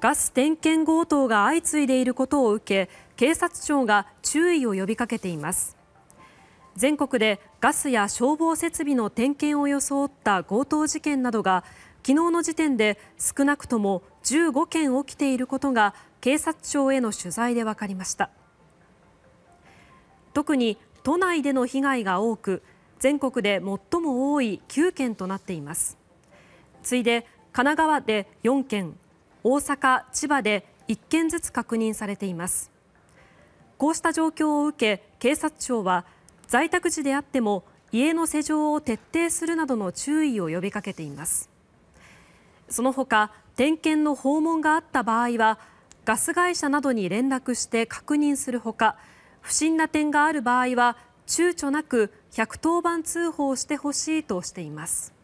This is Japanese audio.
ガス点検強盗が相次いでいることを受け警察庁が注意を呼びかけています全国でガスや消防設備の点検を装った強盗事件などが昨日の時点で少なくとも15件起きていることが警察庁への取材で分かりました特に都内での被害が多く全国で最も多い9件となっています次いで神奈川で4件大阪、千葉で1件ずつ確認されていますこうした状況を受け警察庁は在宅時であっても家の施錠を徹底するなどの注意を呼びかけていますその他点検の訪問があった場合はガス会社などに連絡して確認するほか不審な点がある場合は躊躇なく110番通報してほしいとしています。